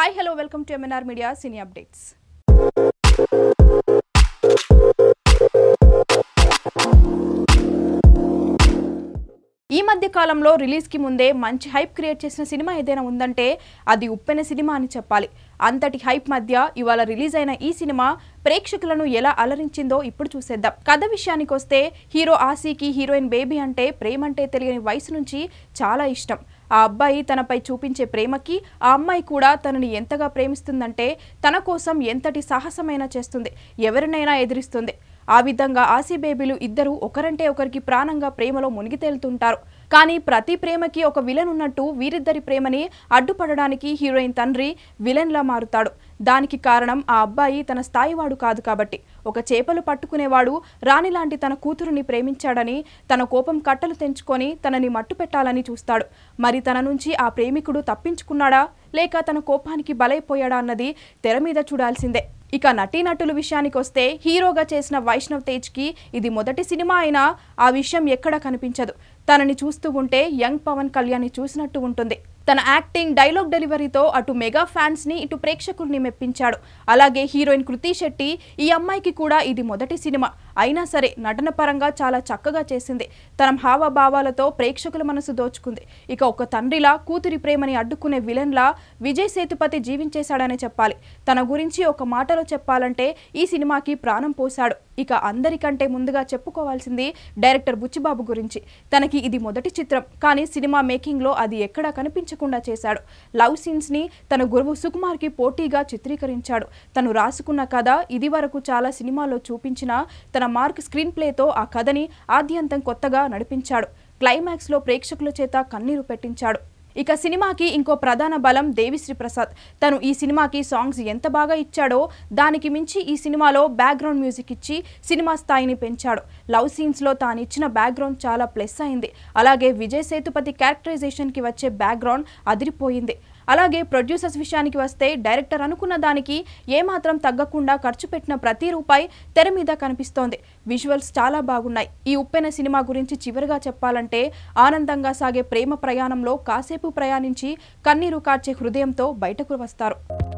hi hello welcome to MNR media cine updates ఈ మధ్య కాలంలో రిలీజ్కి ముందే మంచి హైప్ క్రియేట్ చేసిన సినిమా ఏదైనా ఉందంటే అది ఉప్పెన సినిమా అని చెప్పాలి అంతటి హైప్ మధ్య ఇవాళ రిలీజ్ అయిన ఈ సినిమా ప్రేక్షకులను ఎలా అలరించిందో ఇప్పుడు చూసేద్దాం కథ విషయానికి వస్తే హీరో ఆసీకి హీరోయిన్ బేబీ అంటే ప్రేమంటే తెలియని వయసు నుంచి చాలా ఇష్టం ఆ అబ్బాయి తనపై చూపించే ప్రేమకి ఆ అమ్మాయి కూడా తనని ఎంతగా ప్రేమిస్తుందంటే తన కోసం ఎంతటి సాహసమైనా చేస్తుంది ఎవరినైనా ఎదిరిస్తుంది ఆ విధంగా ఆసీ బేబీలు ఇద్దరు ఒకరంటే ఒకరికి ప్రాణంగా ప్రేమలో మునిగి తేలుతుంటారు కానీ ప్రతి ప్రేమకి ఒక విలన్ ఉన్నట్టు వీరిద్దరి ప్రేమని అడ్డుపడడానికి హీరోయిన్ తండ్రి విలన్లా మారుతాడు దానికి కారణం ఆ అబ్బాయి తన స్థాయివాడు కాదు కాబట్టి ఒక చేపలు పట్టుకునేవాడు రాణిలాంటి తన కూతురుని ప్రేమించాడని తన కోపం కట్టలు తెంచుకొని తనని మట్టు పెట్టాలని చూస్తాడు మరి తన నుంచి ఆ ప్రేమికుడు తప్పించుకున్నాడా లేక తన కోపానికి బలైపోయాడా అన్నది తెర మీద చూడాల్సిందే ఇక నటీనటుల విషయానికి వస్తే హీరోగా చేసిన వైష్ణవ్ తేజ్కి ఇది మొదటి సినిమా అయినా ఆ విషయం ఎక్కడ కనిపించదు తనని చూస్తూ ఉంటే యంగ్ పవన్ కళ్యాణ్ చూసినట్టు ఉంటుంది తన యాక్టింగ్ డైలాగ్ డెలివరీతో అటు మెగా ఫ్యాన్స్ ని ఇటు ప్రేక్షకుల్ని మెప్పించాడు అలాగే హీరోయిన్ కృతి శెట్టి ఈ అమ్మాయికి కూడా ఇది మొదటి సినిమా అయినా సరే నటన పరంగా చాలా చక్కగా చేసింది తన హావభావాలతో ప్రేక్షకుల మనసు దోచుకుంది ఇక ఒక తండ్రిలా కూతురి ప్రేమని అడ్డుకునే విలన్లా విజయ్ సేతుపతి జీవించేశాడని చెప్పాలి తన గురించి ఒక మాటలో చెప్పాలంటే ఈ సినిమాకి ప్రాణం పోశాడు ఇక అందరికంటే ముందుగా చెప్పుకోవాల్సింది డైరెక్టర్ బుచ్చిబాబు గురించి తన అతనికి ఇది మొదటి చిత్రం కానీ సినిమా మేకింగ్లో అది ఎక్కడా కనిపించకుండా చేశాడు లవ్ సీన్స్ ని తన గురువు సుకుమార్ కి పోటీగా చిత్రీకరించాడు తను రాసుకున్న కథ ఇది వరకు చాలా సినిమాల్లో చూపించిన తన మార్క్ స్క్రీన్ ప్లేతో ఆ కథని ఆద్యంతం కొత్తగా నడిపించాడు క్లైమాక్స్లో ప్రేక్షకుల చేత కన్నీరు పెట్టించాడు ఇక సినిమాకి ఇంకో ప్రధాన బలం దేవిశ్రీ ప్రసాద్ తను ఈ సినిమాకి సాంగ్స్ ఎంత బాగా ఇచ్చాడో దానికి మించి ఈ సినిమాలో బ్యాక్గ్రౌండ్ మ్యూజిక్ ఇచ్చి సినిమా స్థాయిని పెంచాడు లవ్ సీన్స్లో తాను ఇచ్చిన బ్యాక్గ్రౌండ్ చాలా ప్లస్ అయింది అలాగే విజయ్ సేతుపతి క్యారెక్టరైజేషన్కి వచ్చే బ్యాక్గ్రౌండ్ అదిరిపోయింది అలాగే ప్రొడ్యూసర్స్ విషయానికి వస్తే డైరెక్టర్ అనుకున్న దానికి ఏమాత్రం తగ్గకుండా ఖర్చు పెట్టిన ప్రతి రూపాయి తెర మీద కనిపిస్తోంది విజువల్స్ చాలా బాగున్నాయి ఈ ఉప్పెన సినిమా గురించి చివరిగా చెప్పాలంటే ఆనందంగా సాగే ప్రేమ ప్రయాణంలో కాసేపు ప్రయాణించి కన్నీరు కార్చే హృదయంతో బయటకు వస్తారు